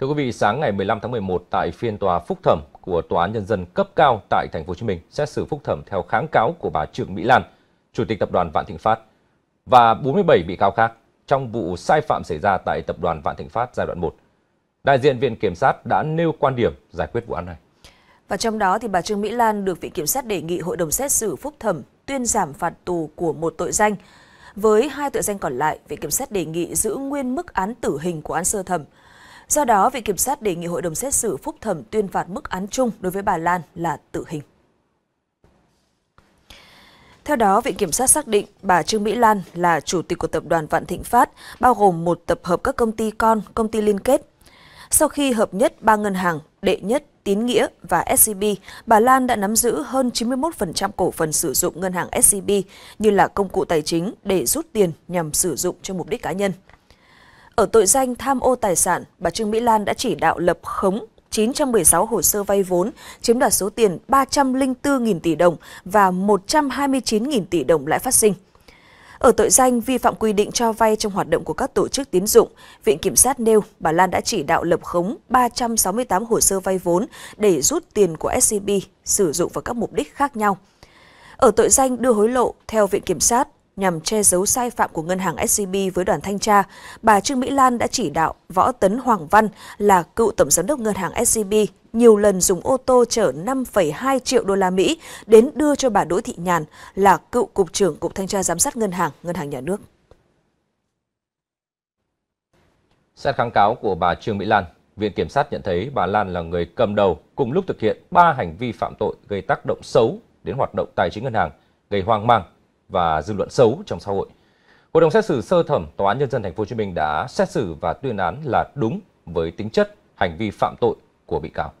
Thưa quý vị, sáng ngày 15 tháng 11 tại phiên tòa phúc thẩm của Tòa án nhân dân cấp cao tại thành phố Hồ Chí Minh xét xử phúc thẩm theo kháng cáo của bà Trương Mỹ Lan, chủ tịch tập đoàn Vạn Thịnh Phát và 47 bị cáo khác trong vụ sai phạm xảy ra tại tập đoàn Vạn Thịnh Phát giai đoạn 1. Đại diện viện kiểm sát đã nêu quan điểm giải quyết vụ án này. Và trong đó thì bà Trương Mỹ Lan được viện kiểm sát đề nghị hội đồng xét xử phúc thẩm tuyên giảm phạt tù của một tội danh. Với hai tội danh còn lại, viện kiểm sát đề nghị giữ nguyên mức án tử hình của án sơ thẩm Do đó, Viện Kiểm sát đề nghị Hội đồng xét xử phúc thẩm tuyên phạt mức án chung đối với bà Lan là tử hình. Theo đó, Viện Kiểm sát xác định bà Trương Mỹ Lan là chủ tịch của tập đoàn Vạn Thịnh Phát, bao gồm một tập hợp các công ty con, công ty liên kết. Sau khi hợp nhất ba ngân hàng, đệ nhất, tín nghĩa và SCB, bà Lan đã nắm giữ hơn 91% cổ phần sử dụng ngân hàng SCB như là công cụ tài chính để rút tiền nhằm sử dụng cho mục đích cá nhân. Ở tội danh tham ô tài sản, bà Trương Mỹ Lan đã chỉ đạo lập khống 916 hồ sơ vay vốn, chiếm đoạt số tiền 304.000 tỷ đồng và 129.000 tỷ đồng lãi phát sinh. Ở tội danh vi phạm quy định cho vay trong hoạt động của các tổ chức tín dụng, Viện Kiểm sát nêu bà Lan đã chỉ đạo lập khống 368 hồ sơ vay vốn để rút tiền của SCB sử dụng vào các mục đích khác nhau. Ở tội danh đưa hối lộ, theo Viện Kiểm sát, nhằm che giấu sai phạm của ngân hàng SCB với đoàn thanh tra, bà Trương Mỹ Lan đã chỉ đạo Võ Tấn Hoàng Văn là cựu tổng giám đốc ngân hàng SCB nhiều lần dùng ô tô chở 5,2 triệu đô la Mỹ đến đưa cho bà Đỗ Thị Nhàn là cựu cục trưởng cục thanh tra giám sát ngân hàng, ngân hàng nhà nước. Xét kháng cáo của bà Trương Mỹ Lan, Viện Kiểm sát nhận thấy bà Lan là người cầm đầu cùng lúc thực hiện 3 hành vi phạm tội gây tác động xấu đến hoạt động tài chính ngân hàng, gây hoang mang và dư luận xấu trong xã hội. Hội đồng xét xử sơ thẩm Tòa án nhân dân tp.HCM đã xét xử và tuyên án là đúng với tính chất hành vi phạm tội của bị cáo.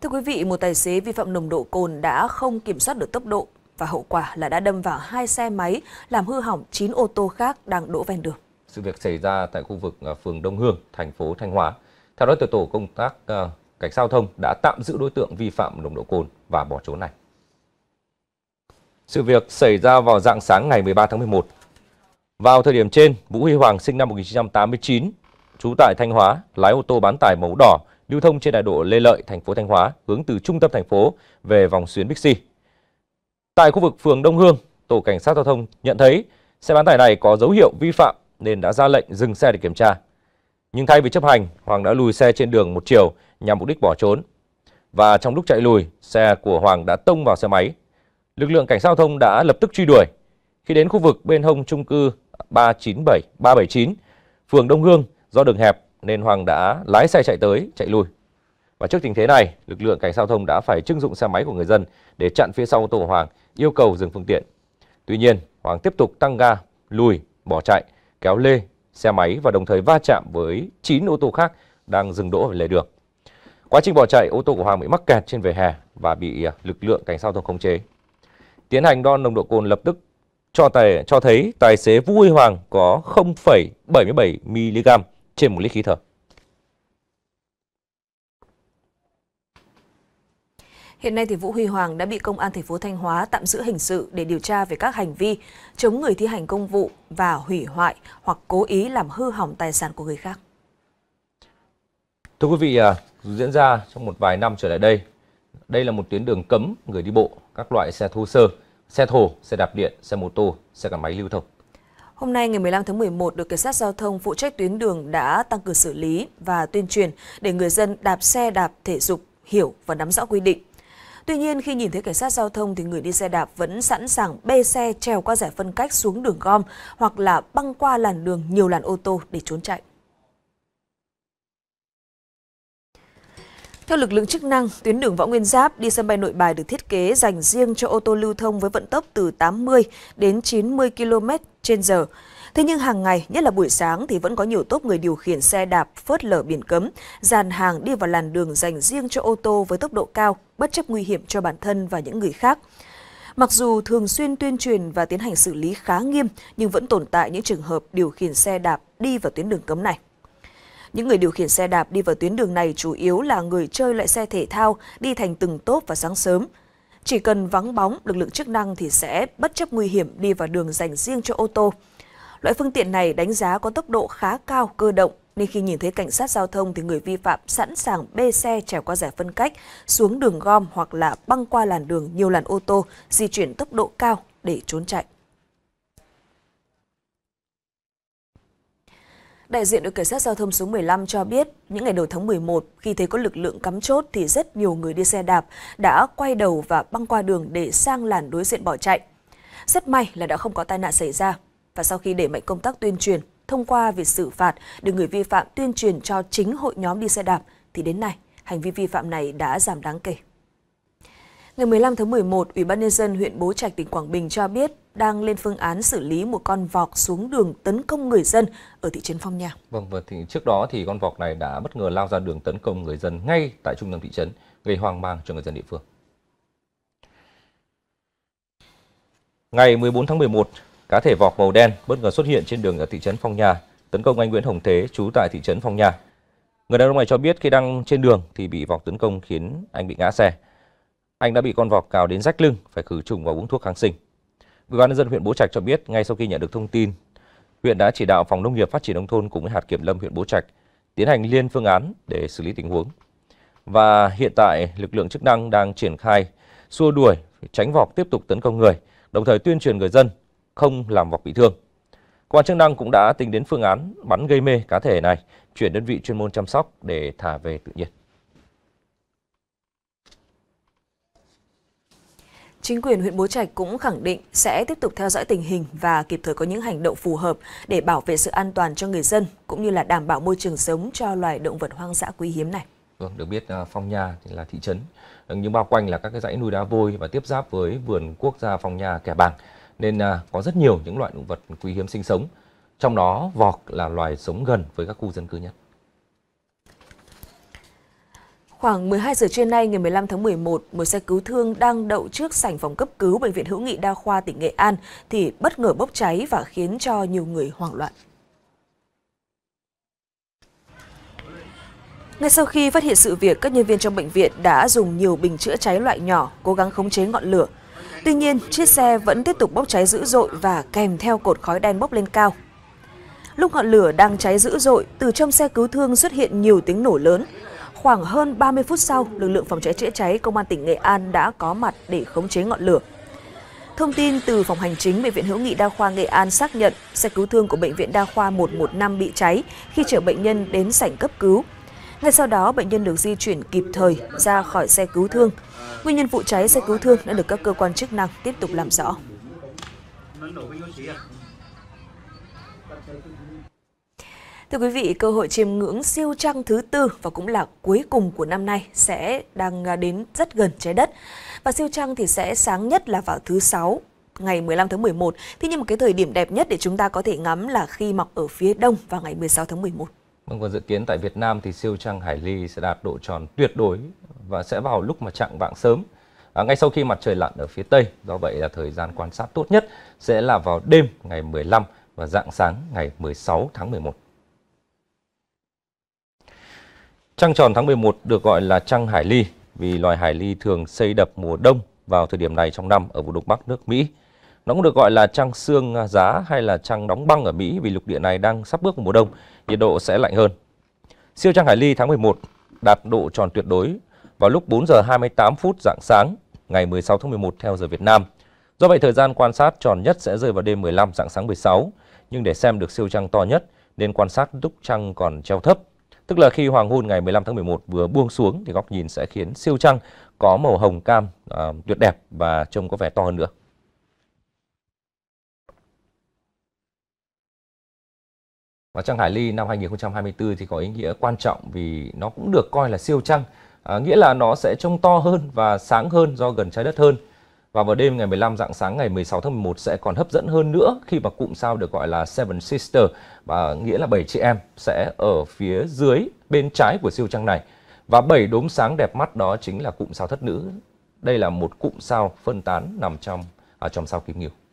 Thưa quý vị, một tài xế vi phạm nồng độ cồn đã không kiểm soát được tốc độ và hậu quả là đã đâm vào hai xe máy làm hư hỏng 9 ô tô khác đang đổ ven đường. Sự việc xảy ra tại khu vực à, phường Đông Hương, thành phố Thanh Hóa. Theo đó, tổ công tác à, cảnh giao thông đã tạm giữ đối tượng vi phạm nồng độ cồn và bỏ trốn này. Sự việc xảy ra vào dạng sáng ngày 13 tháng 11. Vào thời điểm trên, Vũ Huy Hoàng sinh năm 1989, trú tại Thanh Hóa, lái ô tô bán tải màu đỏ, lưu thông trên đại lộ Lê Lợi, thành phố Thanh Hóa, hướng từ trung tâm thành phố về vòng xuyến Bixi. Tại khu vực phường Đông Hương, tổ cảnh sát giao thông nhận thấy xe bán tải này có dấu hiệu vi phạm nên đã ra lệnh dừng xe để kiểm tra. Nhưng thay vì chấp hành, Hoàng đã lùi xe trên đường một chiều nhằm mục đích bỏ trốn. Và trong lúc chạy lùi, xe của Hoàng đã tông vào xe máy Lực lượng cảnh sát giao thông đã lập tức truy đuổi. Khi đến khu vực bên hông trung cư 397 379, phường Đông Hương do đường hẹp nên Hoàng đã lái xe chạy tới, chạy lui. Và trước tình thế này, lực lượng cảnh sát giao thông đã phải trưng dụng xe máy của người dân để chặn phía sau ô tô của Hoàng, yêu cầu dừng phương tiện. Tuy nhiên, Hoàng tiếp tục tăng ga, lùi, bỏ chạy, kéo lê xe máy và đồng thời va chạm với 9 ô tô khác đang dừng đỗ ở lề đường. Quá trình bỏ chạy, ô tô của Hoàng bị mắc kẹt trên vỉa hè và bị lực lượng cảnh sát giao thông khống chế. Tiến hành đo nồng độ cồn lập tức cho tài cho thấy tài xế Vũ Huy Hoàng có 0,77 mg trên 1 lít khí thở. Hiện nay thì Vũ Huy Hoàng đã bị công an thành phố Thanh Hóa tạm giữ hình sự để điều tra về các hành vi chống người thi hành công vụ và hủy hoại hoặc cố ý làm hư hỏng tài sản của người khác. Thưa quý vị, à, diễn ra trong một vài năm trở lại đây, đây là một tuyến đường cấm người đi bộ, các loại xe thô sơ xe thổ, xe đạp điện, xe mô tô, xe gắn máy lưu thông. Hôm nay ngày 15 tháng 11, đội cảnh sát giao thông phụ trách tuyến đường đã tăng cường xử lý và tuyên truyền để người dân đạp xe đạp thể dục hiểu và nắm rõ quy định. Tuy nhiên khi nhìn thấy cảnh sát giao thông thì người đi xe đạp vẫn sẵn sàng bê xe trèo qua giải phân cách xuống đường gom hoặc là băng qua làn đường nhiều làn ô tô để trốn chạy. Theo lực lượng chức năng, tuyến đường Võ Nguyên Giáp đi sân bay Nội Bài được thiết kế dành riêng cho ô tô lưu thông với vận tốc từ 80 đến 90 km h Thế nhưng hàng ngày, nhất là buổi sáng thì vẫn có nhiều tốp người điều khiển xe đạp phớt lờ biển cấm, dàn hàng đi vào làn đường dành riêng cho ô tô với tốc độ cao, bất chấp nguy hiểm cho bản thân và những người khác. Mặc dù thường xuyên tuyên truyền và tiến hành xử lý khá nghiêm, nhưng vẫn tồn tại những trường hợp điều khiển xe đạp đi vào tuyến đường cấm này. Những người điều khiển xe đạp đi vào tuyến đường này chủ yếu là người chơi loại xe thể thao, đi thành từng tốp vào sáng sớm. Chỉ cần vắng bóng, lực lượng chức năng thì sẽ bất chấp nguy hiểm đi vào đường dành riêng cho ô tô. Loại phương tiện này đánh giá có tốc độ khá cao, cơ động, nên khi nhìn thấy cảnh sát giao thông thì người vi phạm sẵn sàng bê xe trèo qua giải phân cách, xuống đường gom hoặc là băng qua làn đường nhiều làn ô tô, di chuyển tốc độ cao để trốn chạy. Đại diện đội cảnh sát giao thông số 15 cho biết, những ngày đầu tháng 11, khi thấy có lực lượng cắm chốt thì rất nhiều người đi xe đạp đã quay đầu và băng qua đường để sang làn đối diện bỏ chạy. Rất may là đã không có tai nạn xảy ra. Và sau khi đẩy mạnh công tác tuyên truyền, thông qua việc xử phạt để người vi phạm tuyên truyền cho chính hội nhóm đi xe đạp, thì đến nay, hành vi vi phạm này đã giảm đáng kể. Ngày 15 tháng 11, Ủy ban nhân dân huyện Bố Trạch tỉnh Quảng Bình cho biết đang lên phương án xử lý một con vọc xuống đường tấn công người dân ở thị trấn Phong Nha. Vâng, và thì trước đó thì con vọc này đã bất ngờ lao ra đường tấn công người dân ngay tại trung tâm thị trấn, gây hoang mang cho người dân địa phương. Ngày 14 tháng 11, cá thể vọc màu đen bất ngờ xuất hiện trên đường ở thị trấn Phong Nha, tấn công anh Nguyễn Hồng Thế trú tại thị trấn Phong Nha. Người đàn ông này cho biết khi đang trên đường thì bị vọc tấn công khiến anh bị ngã xe. Anh đã bị con vọc cào đến rách lưng, phải khử trùng và uống thuốc kháng sinh. Ủy ban nhân dân huyện Bố Trạch cho biết ngay sau khi nhận được thông tin, huyện đã chỉ đạo phòng nông nghiệp phát triển nông thôn cùng với hạt kiểm lâm huyện Bố Trạch tiến hành liên phương án để xử lý tình huống. Và hiện tại lực lượng chức năng đang triển khai xua đuổi tránh vọc tiếp tục tấn công người, đồng thời tuyên truyền người dân không làm vọc bị thương. Cơ quan chức năng cũng đã tính đến phương án bắn gây mê cá thể này, chuyển đơn vị chuyên môn chăm sóc để thả về tự nhiên. Chính quyền huyện Bố Trạch cũng khẳng định sẽ tiếp tục theo dõi tình hình và kịp thời có những hành động phù hợp để bảo vệ sự an toàn cho người dân cũng như là đảm bảo môi trường sống cho loài động vật hoang dã quý hiếm này. Vâng, được biết à, Phong Nha thì là thị trấn ờ, nhưng bao quanh là các cái dãy núi đá vôi và tiếp giáp với vườn quốc gia Phong Nha Kẻ Bàng nên à, có rất nhiều những loại động vật quý hiếm sinh sống. Trong đó vọc là loài sống gần với các khu dân cư nhất. Khoảng 12 giờ trưa nay ngày 15 tháng 11, một xe cứu thương đang đậu trước sảnh phòng cấp cứu Bệnh viện Hữu nghị Đa khoa tỉnh Nghệ An thì bất ngờ bốc cháy và khiến cho nhiều người hoảng loạn. Ngay sau khi phát hiện sự việc, các nhân viên trong bệnh viện đã dùng nhiều bình chữa cháy loại nhỏ cố gắng khống chế ngọn lửa. Tuy nhiên, chiếc xe vẫn tiếp tục bốc cháy dữ dội và kèm theo cột khói đen bốc lên cao. Lúc ngọn lửa đang cháy dữ dội, từ trong xe cứu thương xuất hiện nhiều tiếng nổ lớn. Khoảng hơn 30 phút sau, lực lượng phòng cháy chữa cháy công an tỉnh Nghệ An đã có mặt để khống chế ngọn lửa. Thông tin từ phòng hành chính Bệnh viện Hữu nghị Đa khoa Nghệ An xác nhận xe cứu thương của Bệnh viện Đa khoa 115 bị cháy khi chở bệnh nhân đến sảnh cấp cứu. Ngay sau đó, bệnh nhân được di chuyển kịp thời ra khỏi xe cứu thương. Nguyên nhân vụ cháy xe cứu thương đã được các cơ quan chức năng tiếp tục làm rõ. Thưa quý vị, cơ hội chiêm ngưỡng siêu trăng thứ tư và cũng là cuối cùng của năm nay sẽ đang à, đến rất gần trái đất. Và siêu trăng thì sẽ sáng nhất là vào thứ sáu ngày 15 tháng 11. Thế nhưng mà cái thời điểm đẹp nhất để chúng ta có thể ngắm là khi mọc ở phía đông vào ngày 16 tháng 11. Vâng, còn dự kiến tại Việt Nam thì siêu trăng Hải Ly sẽ đạt độ tròn tuyệt đối và sẽ vào lúc mà chạng vạng sớm. À, ngay sau khi mặt trời lặn ở phía Tây, do vậy là thời gian quan sát tốt nhất sẽ là vào đêm ngày 15 và dạng sáng ngày 16 tháng 11. Trăng tròn tháng 11 được gọi là trăng hải ly vì loài hải ly thường xây đập mùa đông vào thời điểm này trong năm ở vùng Đông Bắc nước Mỹ. Nó cũng được gọi là trăng xương giá hay là trăng đóng băng ở Mỹ vì lục địa này đang sắp bước vào mùa đông, nhiệt độ sẽ lạnh hơn. Siêu trăng hải ly tháng 11 đạt độ tròn tuyệt đối vào lúc 4 giờ 28 phút rạng sáng ngày 16 tháng 11 theo giờ Việt Nam. Do vậy thời gian quan sát tròn nhất sẽ rơi vào đêm 15 rạng sáng 16, nhưng để xem được siêu trăng to nhất nên quan sát lúc trăng còn treo thấp Tức là khi hoàng hôn ngày 15 tháng 11 vừa buông xuống thì góc nhìn sẽ khiến siêu trăng có màu hồng cam à, tuyệt đẹp và trông có vẻ to hơn nữa. Và trăng Hải Ly năm 2024 thì có ý nghĩa quan trọng vì nó cũng được coi là siêu trăng, à, nghĩa là nó sẽ trông to hơn và sáng hơn do gần trái đất hơn. Và vào đêm ngày 15 dạng sáng ngày 16 tháng 11 sẽ còn hấp dẫn hơn nữa khi mà cụm sao được gọi là Seven Sister và nghĩa là bảy chị em sẽ ở phía dưới bên trái của siêu trăng này. Và bảy đốm sáng đẹp mắt đó chính là cụm sao thất nữ. Đây là một cụm sao phân tán nằm trong ở à, trong sao Kim Ngưu.